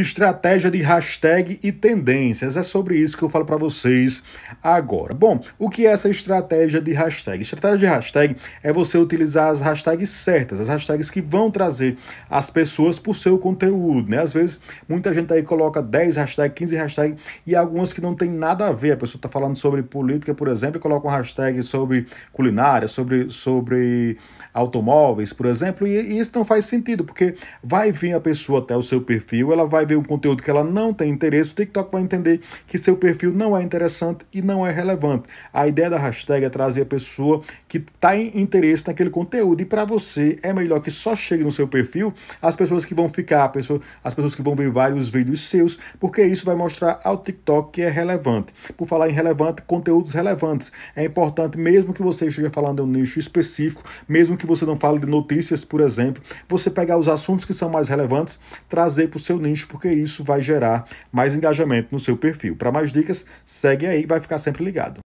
estratégia de hashtag e tendências. É sobre isso que eu falo para vocês agora. Bom, o que é essa estratégia de hashtag? Estratégia de hashtag é você utilizar as hashtags certas, as hashtags que vão trazer as pessoas para o seu conteúdo, né? Às vezes, muita gente aí coloca 10 hashtags, 15 hashtags e algumas que não tem nada a ver. A pessoa está falando sobre política, por exemplo, e coloca um hashtag sobre culinária, sobre, sobre automóveis, por exemplo, e, e isso não faz sentido, porque vai vir a pessoa até o seu perfil, ela vai vai ver um conteúdo que ela não tem interesse, o TikTok vai entender que seu perfil não é interessante e não é relevante. A ideia da hashtag é trazer a pessoa que está em interesse naquele conteúdo. E para você é melhor que só chegue no seu perfil as pessoas que vão ficar, pessoa, as pessoas que vão ver vários vídeos seus, porque isso vai mostrar ao TikTok que é relevante. Por falar em relevante, conteúdos relevantes. É importante, mesmo que você esteja falando de um nicho específico, mesmo que você não fale de notícias, por exemplo, você pegar os assuntos que são mais relevantes, trazer para o seu nicho porque isso vai gerar mais engajamento no seu perfil. Para mais dicas, segue aí, vai ficar sempre ligado.